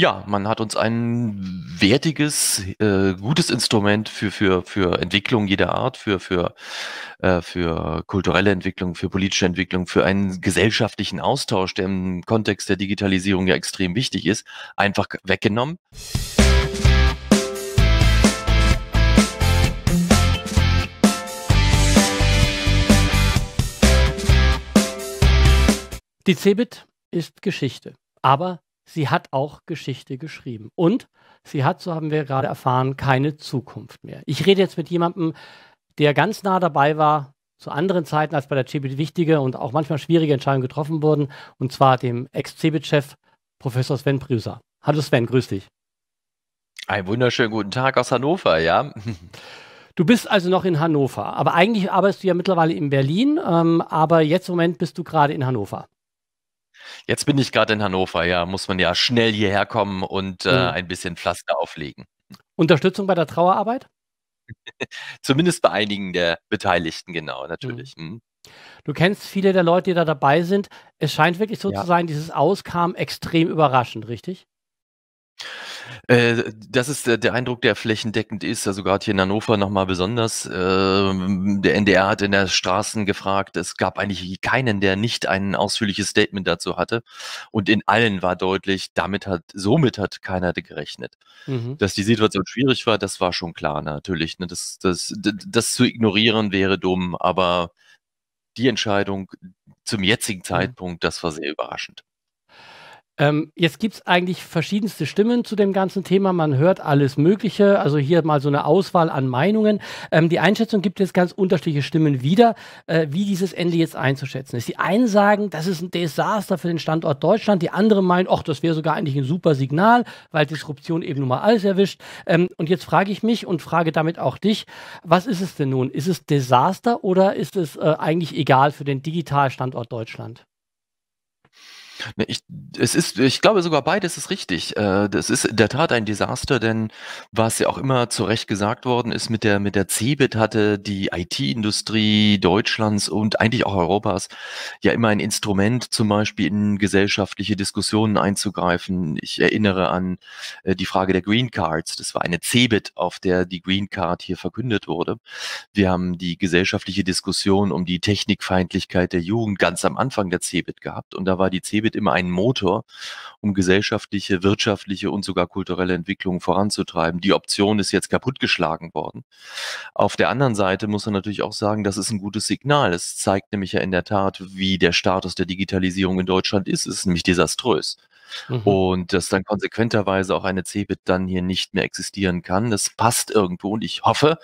Ja, man hat uns ein wertiges, äh, gutes Instrument für, für, für Entwicklung jeder Art, für, für, äh, für kulturelle Entwicklung, für politische Entwicklung, für einen gesellschaftlichen Austausch, der im Kontext der Digitalisierung ja extrem wichtig ist, einfach weggenommen. Die CeBIT ist Geschichte, aber sie hat auch Geschichte geschrieben. Und sie hat, so haben wir gerade erfahren, keine Zukunft mehr. Ich rede jetzt mit jemandem, der ganz nah dabei war, zu anderen Zeiten, als bei der CeBIT wichtige und auch manchmal schwierige Entscheidungen getroffen wurden, und zwar dem Ex-CeBIT-Chef Professor Sven Brüser. Hallo Sven, grüß dich. Einen wunderschönen guten Tag aus Hannover, ja. Du bist also noch in Hannover, aber eigentlich arbeitest du ja mittlerweile in Berlin, ähm, aber jetzt im Moment bist du gerade in Hannover. Jetzt bin ich gerade in Hannover, ja, muss man ja schnell hierher kommen und äh, mhm. ein bisschen Pflaster auflegen. Unterstützung bei der Trauerarbeit? Zumindest bei einigen der Beteiligten, genau, natürlich. Mhm. mhm. Du kennst viele der Leute, die da dabei sind. Es scheint wirklich so ja. zu sein, dieses Aus kam extrem überraschend, richtig? Ja. Äh, das ist äh, der Eindruck, der flächendeckend ist, also gerade hier in Hannover nochmal besonders. Ähm, der NDR hat in der Straßen gefragt, es gab eigentlich keinen, der nicht ein ausführliches Statement dazu hatte. Und in allen war deutlich, damit hat, somit hat keiner gerechnet. Mhm. Dass die Situation schwierig war, das war schon klar natürlich. Ne? Das, das, das zu ignorieren wäre dumm, aber die Entscheidung zum jetzigen mhm. Zeitpunkt, das war sehr überraschend. Ähm, jetzt gibt es eigentlich verschiedenste Stimmen zu dem ganzen Thema. Man hört alles Mögliche. Also hier mal so eine Auswahl an Meinungen. Ähm, die Einschätzung gibt jetzt ganz unterschiedliche Stimmen wieder, äh, wie dieses Ende jetzt einzuschätzen ist. Die einen sagen, das ist ein Desaster für den Standort Deutschland. Die anderen meinen, ach, das wäre sogar eigentlich ein super Signal, weil Disruption eben nun mal alles erwischt. Ähm, und jetzt frage ich mich und frage damit auch dich, was ist es denn nun? Ist es Desaster oder ist es äh, eigentlich egal für den Digitalstandort Deutschland? Ne, ich, es ist, ich glaube sogar beides ist richtig. Äh, das ist in der Tat ein Desaster, denn was ja auch immer zu Recht gesagt worden ist, mit der, mit der CeBIT hatte die IT-Industrie Deutschlands und eigentlich auch Europas ja immer ein Instrument, zum Beispiel in gesellschaftliche Diskussionen einzugreifen. Ich erinnere an äh, die Frage der Green Cards. Das war eine CeBIT, auf der die Green Card hier verkündet wurde. Wir haben die gesellschaftliche Diskussion um die Technikfeindlichkeit der Jugend ganz am Anfang der CeBIT gehabt und da war die CeBIT immer ein Motor, um gesellschaftliche, wirtschaftliche und sogar kulturelle Entwicklungen voranzutreiben. Die Option ist jetzt kaputtgeschlagen worden. Auf der anderen Seite muss man natürlich auch sagen, das ist ein gutes Signal. Es zeigt nämlich ja in der Tat, wie der Status der Digitalisierung in Deutschland ist. Es ist nämlich desaströs. Mhm. Und dass dann konsequenterweise auch eine CeBIT dann hier nicht mehr existieren kann. Das passt irgendwo und ich hoffe,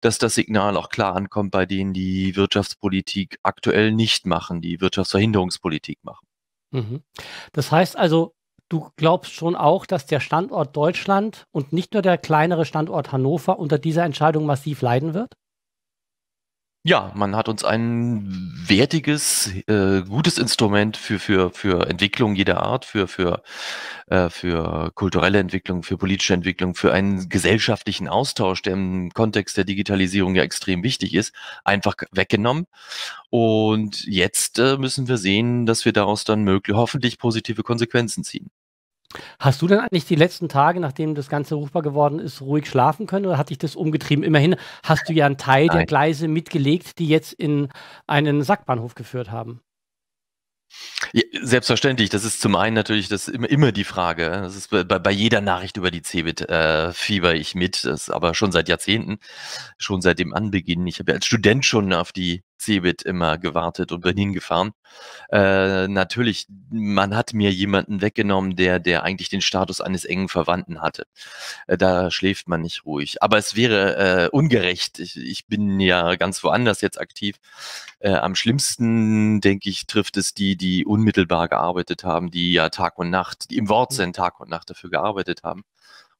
dass das Signal auch klar ankommt bei denen, die Wirtschaftspolitik aktuell nicht machen, die Wirtschaftsverhinderungspolitik machen. Mhm. Das heißt also, du glaubst schon auch, dass der Standort Deutschland und nicht nur der kleinere Standort Hannover unter dieser Entscheidung massiv leiden wird? Ja, man hat uns ein wertiges, äh, gutes Instrument für, für, für Entwicklung jeder Art, für, für, äh, für kulturelle Entwicklung, für politische Entwicklung, für einen gesellschaftlichen Austausch, der im Kontext der Digitalisierung ja extrem wichtig ist, einfach weggenommen. Und jetzt äh, müssen wir sehen, dass wir daraus dann möglich, hoffentlich positive Konsequenzen ziehen. Hast du denn eigentlich die letzten Tage, nachdem das Ganze rufbar geworden ist, ruhig schlafen können oder hat dich das umgetrieben? Immerhin hast du ja einen Teil Nein. der Gleise mitgelegt, die jetzt in einen Sackbahnhof geführt haben. Ja, selbstverständlich. Das ist zum einen natürlich das immer, immer die Frage. Äh, das ist bei, bei jeder Nachricht über die CeBIT äh, fieber ich mit. Das ist aber schon seit Jahrzehnten, schon seit dem Anbeginn. Ich habe ja als Student schon auf die Cebit immer gewartet und bin hingefahren. Äh, natürlich, man hat mir jemanden weggenommen, der, der eigentlich den Status eines engen Verwandten hatte. Äh, da schläft man nicht ruhig. Aber es wäre äh, ungerecht. Ich, ich, bin ja ganz woanders jetzt aktiv. Äh, am schlimmsten, denke ich, trifft es die, die unmittelbar gearbeitet haben, die ja Tag und Nacht, die im Wortsinn mhm. Tag und Nacht dafür gearbeitet haben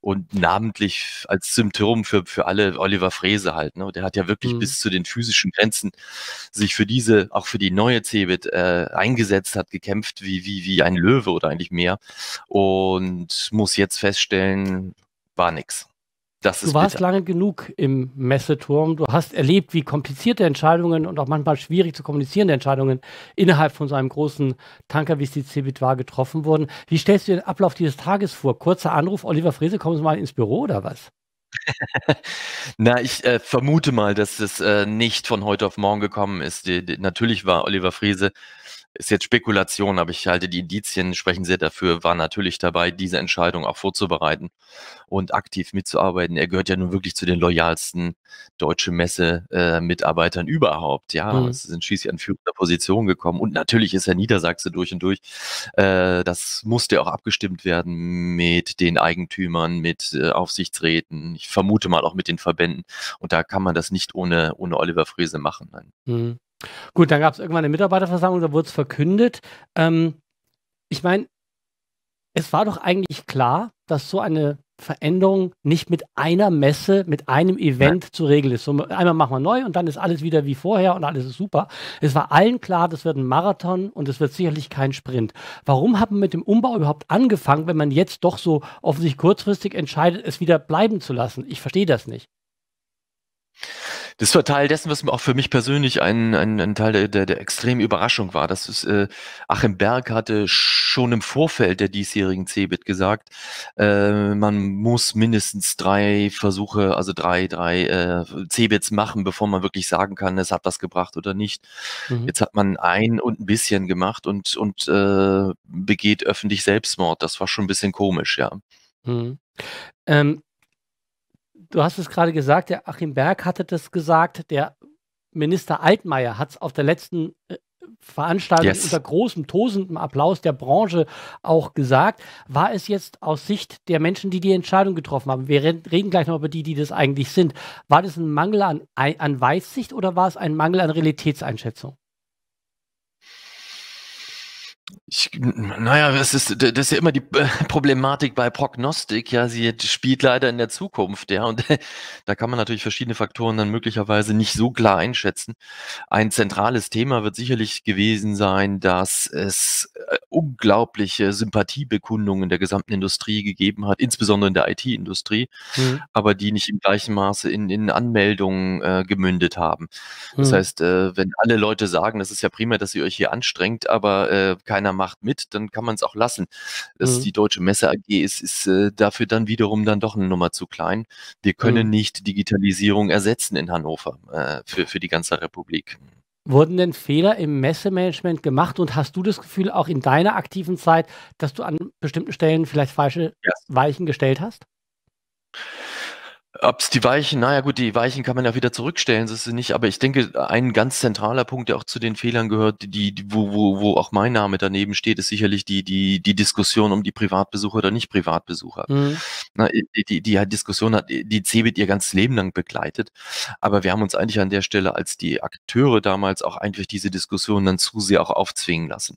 und namentlich als Symptom für, für alle Oliver Frese halt. Ne? Der hat ja wirklich mhm. bis zu den physischen Grenzen sich für diese, auch für die neue Cebit äh, eingesetzt, hat gekämpft wie, wie, wie ein Löwe oder eigentlich mehr und muss jetzt feststellen, war nix. Das du warst bitter. lange genug im Messeturm. Du hast erlebt, wie komplizierte Entscheidungen und auch manchmal schwierig zu kommunizierende Entscheidungen innerhalb von so einem großen Tanker, wie es die Cebit war, getroffen wurden. Wie stellst du den Ablauf dieses Tages vor? Kurzer Anruf, Oliver Frese, kommen Sie mal ins Büro oder was? Na, ich äh, vermute mal, dass es äh, nicht von heute auf morgen gekommen ist. Die, die, natürlich war Oliver Friese ist jetzt Spekulation, aber ich halte die Indizien sprechen sehr dafür, war natürlich dabei, diese Entscheidung auch vorzubereiten und aktiv mitzuarbeiten. Er gehört ja nun wirklich zu den loyalsten deutschen Messe-Mitarbeitern äh, überhaupt. Ja, mhm. es sind schließlich an führender Position gekommen und natürlich ist er Niedersachse durch und durch. Äh, das musste auch abgestimmt werden mit den Eigentümern, mit äh, Aufsichtsräten, ich vermute mal auch mit den Verbänden und da kann man das nicht ohne, ohne Oliver Frese machen. Mhm. Gut, dann gab es irgendwann eine Mitarbeiterversammlung, da wurde es verkündet. Ähm, ich meine, es war doch eigentlich klar, dass so eine Veränderung nicht mit einer Messe, mit einem Event ja. zu regeln ist. So, einmal machen wir neu und dann ist alles wieder wie vorher und alles ist super. Es war allen klar, das wird ein Marathon und es wird sicherlich kein Sprint. Warum hat man mit dem Umbau überhaupt angefangen, wenn man jetzt doch so offensichtlich kurzfristig entscheidet, es wieder bleiben zu lassen? Ich verstehe das nicht. Das war Teil dessen, was mir auch für mich persönlich ein, ein, ein Teil der, der, der extremen Überraschung war. Das ist, äh, Achim Berg hatte schon im Vorfeld der diesjährigen CeBIT gesagt, äh, man muss mindestens drei Versuche, also drei, drei äh, CeBITs machen, bevor man wirklich sagen kann, es hat was gebracht oder nicht. Mhm. Jetzt hat man ein und ein bisschen gemacht und, und äh, begeht öffentlich Selbstmord. Das war schon ein bisschen komisch, ja. Mhm. Ähm, du hast es gerade gesagt, der Achim Berg hatte das gesagt, der Minister Altmaier hat es auf der letzten äh, Veranstaltung yes. unter großem, tosendem Applaus der Branche auch gesagt. War es jetzt aus Sicht der Menschen, die die Entscheidung getroffen haben, wir reden gleich noch über die, die das eigentlich sind, war das ein Mangel an, an Weitsicht oder war es ein Mangel an Realitätseinschätzung? Ich, naja, das ist, das ist ja immer die Problematik bei Prognostik. Ja, sie spielt leider in der Zukunft. Ja, und da kann man natürlich verschiedene Faktoren dann möglicherweise nicht so klar einschätzen. Ein zentrales Thema wird sicherlich gewesen sein, dass es äh, unglaubliche Sympathiebekundungen der gesamten Industrie gegeben hat, insbesondere in der IT-Industrie, mhm. aber die nicht im gleichen Maße in, in Anmeldungen äh, gemündet haben. Mhm. Das heißt, äh, wenn alle Leute sagen, das ist ja prima, dass ihr euch hier anstrengt, aber äh, keiner macht mit, dann kann man es auch lassen. Dass mhm. die Deutsche Messe AG ist, ist äh, dafür dann wiederum dann doch eine Nummer zu klein. Wir können mhm. nicht Digitalisierung ersetzen in Hannover äh, für, für die ganze Republik. Wurden denn Fehler im Messemanagement gemacht und hast du das Gefühl auch in deiner aktiven Zeit, dass du an bestimmten Stellen vielleicht falsche yes. Weichen gestellt hast? Ob es die Weichen, naja gut, die Weichen kann man ja wieder zurückstellen, das ist nicht, aber ich denke, ein ganz zentraler Punkt, der auch zu den Fehlern gehört, die, die wo, wo, wo auch mein Name daneben steht, ist sicherlich die, die, die Diskussion um die Privatbesucher oder nicht Privatbesucher. Mhm. Na, die, die, die halt Diskussion hat die CeBIT ihr ganzes Leben lang begleitet, aber wir haben uns eigentlich an der Stelle als die Akteure damals auch eigentlich diese Diskussion dann zu sehr auch aufzwingen lassen.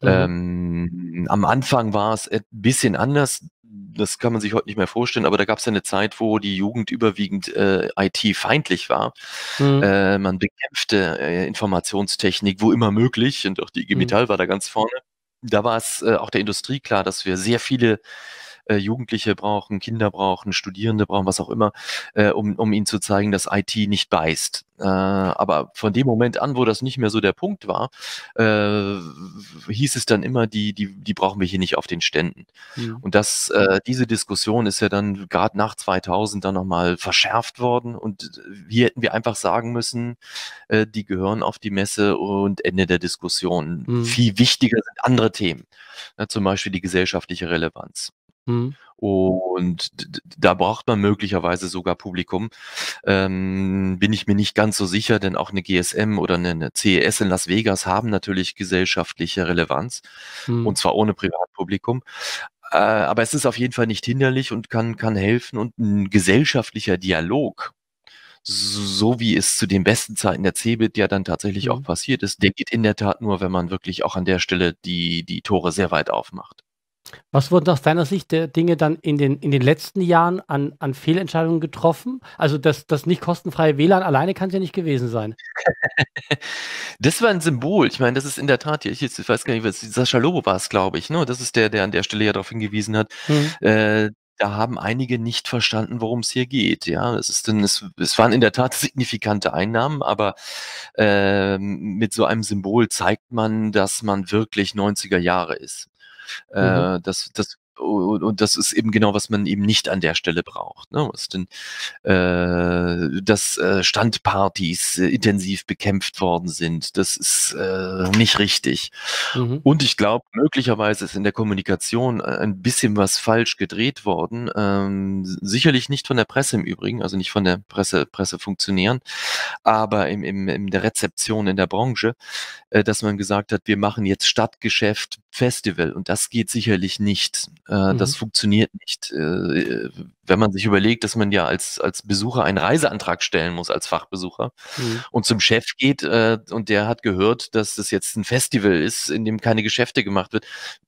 Mhm. Ähm, am Anfang war es ein bisschen anders, das kann man sich heute nicht mehr vorstellen, aber da gab es ja eine Zeit, wo die Jugend überwiegend äh, IT-feindlich war. Mhm. Äh, man bekämpfte äh, Informationstechnik, wo immer möglich, und auch die IG Metall mhm. war da ganz vorne. Da war es äh, auch der Industrie klar, dass wir sehr viele äh, Jugendliche brauchen, Kinder brauchen, Studierende brauchen, was auch immer, äh, um, um ihnen zu zeigen, dass IT nicht beißt. Äh, aber von dem Moment an, wo das nicht mehr so der Punkt war, äh, hieß es dann immer, die, die, die brauchen wir hier nicht auf den Ständen. Ja. Hm. Und das, äh, diese Diskussion ist ja dann gerade nach 2000 dann nochmal verschärft worden und hier hätten wir einfach sagen müssen, die gehören auf die Messe und Ende der Diskussion. Mhm. Viel wichtiger sind andere Themen, na, ne, zum Beispiel die gesellschaftliche Relevanz. Mhm. Und da braucht man möglicherweise sogar Publikum. Ähm, bin ich mir nicht ganz so sicher, denn auch eine GSM oder eine, CES in Las Vegas haben natürlich gesellschaftliche Relevanz mhm. und zwar ohne Privatpublikum. Äh, aber es ist auf jeden Fall nicht hinderlich und kann, kann helfen und ein gesellschaftlicher Dialog so wie es zu den besten Zeiten der CeBIT ja dann tatsächlich mhm. auch passiert ist, der geht in der Tat nur, wenn man wirklich auch an der Stelle die, die Tore sehr weit aufmacht. Was wurden aus deiner Sicht der Dinge dann in den, in den letzten Jahren an, an Fehlentscheidungen getroffen? Also das, das nicht kostenfreie WLAN alleine kann es ja nicht gewesen sein. das war ein Symbol. Ich meine, das ist in der Tat, ich, jetzt, ich weiß gar nicht, was, Sascha Lobo war es, glaube ich. Ne? Das ist der, der an der Stelle ja darauf hingewiesen hat. Mhm. Äh, da haben einige nicht verstanden, worum es hier geht. Ja, es ist denn, es, es waren in der Tat signifikante Einnahmen, aber äh, mit so einem Symbol zeigt man, dass man wirklich 90er Jahre ist. Mhm. Äh, das, das und, und, das ist eben genau, was man eben nicht an der Stelle braucht. Ne? Was denn, äh, dass äh, Standpartys äh, intensiv bekämpft worden sind, das ist äh, nicht richtig. Mhm. Und ich glaube, möglicherweise ist in der Kommunikation äh, ein bisschen was falsch gedreht worden. Ähm, sicherlich nicht von der Presse im Übrigen, also nicht von der Presse, Presse funktionieren, aber im, im, in der Rezeption in der Branche, äh, dass man gesagt hat, wir machen jetzt Stadtgeschäft Festival und das geht sicherlich nicht. Äh, das mhm. funktioniert nicht. Äh, wenn man sich überlegt, dass man ja als, als Besucher einen Reiseantrag stellen muss, als Fachbesucher, mhm. und zum Chef geht äh, und der hat gehört, dass das jetzt ein Festival ist, in dem keine Geschäfte gemacht wird,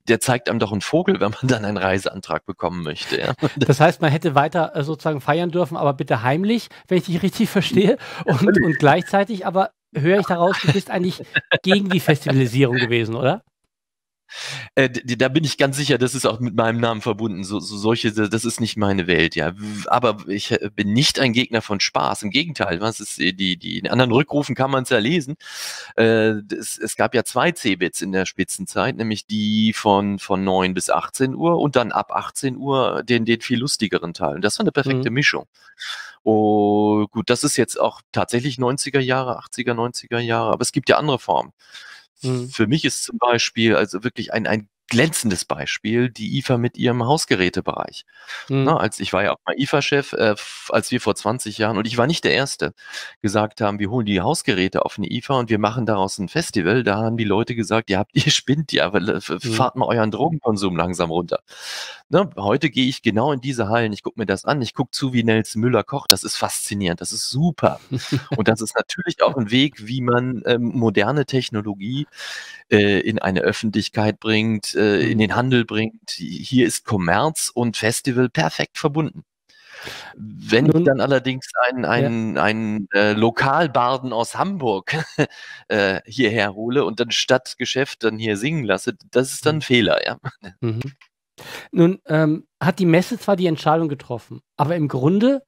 der zeigt einem doch einen Vogel, wenn man dann einen Reiseantrag bekommen möchte. Ja? Das heißt, man hätte weiter äh, sozusagen feiern dürfen, aber bitte heimlich, wenn ich dich richtig verstehe, und, und gleichzeitig aber höre ich daraus, du bist eigentlich gegen die Festivalisierung gewesen, oder? Äh, da bin ich ganz sicher, das ist auch mit meinem Namen verbunden. So, so solche, das ist nicht meine Welt, ja. Aber ich äh, bin nicht ein Gegner von Spaß. Im Gegenteil, was ist äh, die, die in anderen Rückrufen kann man es ja lesen. Äh, es, es, gab ja zwei Cebits in der Spitzenzeit, nämlich die von, von 9 bis 18 Uhr und dann ab 18 Uhr den, den viel lustigeren Teil. Und das war eine perfekte mhm. Mischung. Oh, gut, das ist jetzt auch tatsächlich 90er Jahre, 80er, 90er Jahre, aber es gibt ja andere Formen. Mhm. Für mich ist zum Beispiel also wirklich ein, ein glänzendes Beispiel die IFA mit ihrem Hausgerätebereich. Mhm. Na, ne, als ich war ja auch mal IFA-Chef, äh, als wir vor 20 Jahren, und ich war nicht der Erste, gesagt haben, wir holen die Hausgeräte auf eine IFA und wir machen daraus ein Festival, da haben die Leute gesagt, ihr habt, ihr spinnt ja, mhm. fahrt mal euren Drogenkonsum langsam runter. Na, ne, heute gehe ich genau in diese Hallen, ich gucke mir das an, ich gucke zu, wie Nels Müller kocht, das ist faszinierend, das ist super. und das ist natürlich auch ein Weg, wie man ähm, moderne Technologie äh, in eine Öffentlichkeit bringt, äh, in mhm. den Handel bringt. Hier ist Kommerz und Festival perfekt verbunden. Wenn Nun, ich dann allerdings einen, einen, ja. einen äh, Lokalbarden aus Hamburg äh, hierher hole und dann statt Geschäft dann hier singen lasse, das ist dann mhm. ein Fehler, ja. Mhm. Nun ähm, hat die Messe zwar die Entscheidung getroffen, aber im Grunde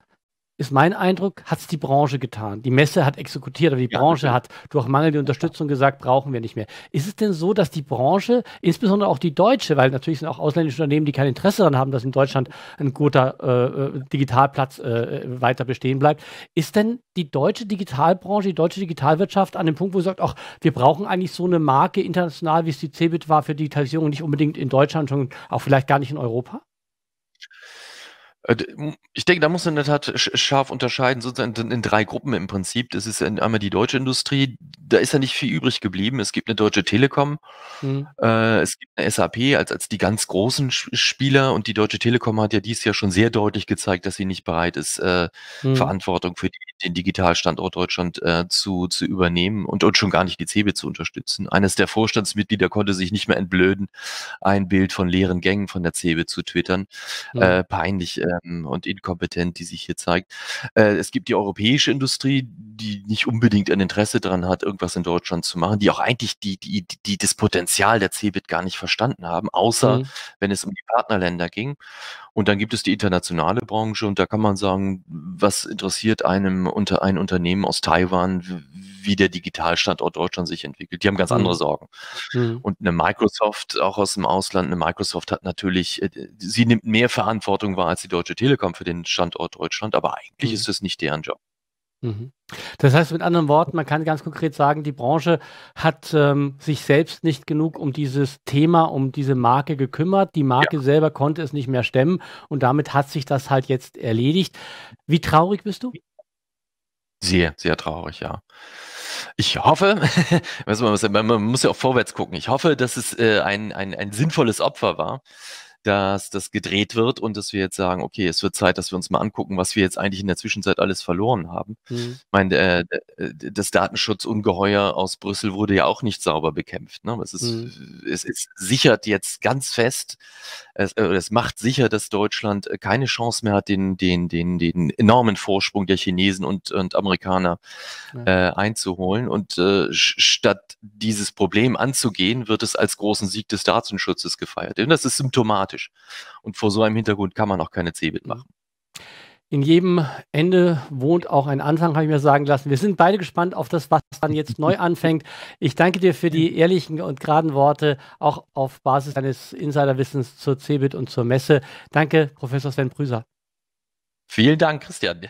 ist mein Eindruck, hat es die Branche getan. Die Messe hat exekutiert, aber die ja, Branche natürlich. hat durch mangelnde Unterstützung gesagt, brauchen wir nicht mehr. Ist es denn so, dass die Branche, insbesondere auch die deutsche, weil natürlich sind auch ausländische Unternehmen, die kein Interesse daran haben, dass in Deutschland ein guter äh, äh, Digitalplatz äh, weiter bestehen bleibt, ist denn die deutsche Digitalbranche, die deutsche Digitalwirtschaft an dem Punkt, wo sie sagt, ach, wir brauchen eigentlich so eine Marke international, wie es die Cebit war für Digitalisierung, nicht unbedingt in Deutschland, sondern auch vielleicht gar nicht in Europa? Äh, ich denke, da muss man in der Tat scharf unterscheiden, sozusagen in drei Gruppen im Prinzip. Das ist einmal die deutsche Industrie, da ist ja nicht viel übrig geblieben. Es gibt eine Deutsche Telekom, mhm. äh, es gibt eine SAP als, als die ganz großen Spieler und die Deutsche Telekom hat ja dies Jahr schon sehr deutlich gezeigt, dass sie nicht bereit ist, äh, mhm. Verantwortung für die, den Digitalstandort Deutschland äh, zu, zu übernehmen und, und schon gar nicht die CeBIT zu unterstützen. Eines der Vorstandsmitglieder konnte sich nicht mehr entblöden, ein Bild von leeren Gängen von der CeBIT zu twittern. Mhm. Äh, peinlich ähm, und inkompetent, die sich hier zeigt. Äh, es gibt die europäische Industrie, die nicht unbedingt ein Interesse daran hat, irgendwas in Deutschland zu machen, die auch eigentlich die, die, die das Potenzial der CeBIT gar nicht verstanden haben, außer mhm. wenn es um die Partnerländer ging. Und dann gibt es die internationale Branche und da kann man sagen, was interessiert einem unter ein Unternehmen aus Taiwan, wie der Digitalstandort Deutschland sich entwickelt. Die haben ganz mhm. andere Sorgen. Mhm. Und eine Microsoft, auch aus dem Ausland, eine Microsoft hat natürlich, äh, sie nimmt mehr Verantwortung wahr als die Deutsche Telekom für den Standort Deutschland, aber eigentlich mhm. ist das nicht deren Job. Mhm. Das heißt mit anderen Worten, man kann ganz konkret sagen, die Branche hat ähm, sich selbst nicht genug um dieses Thema, um diese Marke gekümmert. Die Marke ja. selber konnte es nicht mehr stemmen und damit hat sich das halt jetzt erledigt. Wie traurig bist du? Sehr, sehr traurig, ja. Ich hoffe, man muss ja auch vorwärts gucken, ich hoffe, dass es äh, ein, ein, ein sinnvolles Opfer war dass das gedreht wird und dass wir jetzt sagen, okay, es wird Zeit, dass wir uns mal angucken, was wir jetzt eigentlich in der Zwischenzeit alles verloren haben. Mhm. Ich meine, äh, das Datenschutzungeheuer aus Brüssel wurde ja auch nicht sauber bekämpft. Ne? Es, ist, mhm. es, es sichert jetzt ganz fest, es, äh, es macht sicher, dass Deutschland äh, keine Chance mehr hat, den, den, den, den enormen Vorsprung der Chinesen und, und Amerikaner mhm. äh, einzuholen. Und äh, statt dieses Problem anzugehen, wird es als großen Sieg des Datenschutzes gefeiert. Und das ist symptomatisch problematisch. Und vor so einem Hintergrund kann man auch keine Cebit machen. In jedem Ende wohnt auch ein Anfang, habe ich mir sagen lassen. Wir sind beide gespannt auf das, was dann jetzt neu anfängt. Ich danke dir für die ehrlichen und geraden Worte, auch auf Basis deines Insiderwissens zur CeBIT und zur Messe. Danke, Professor Sven Prüser. Vielen Dank, Christian.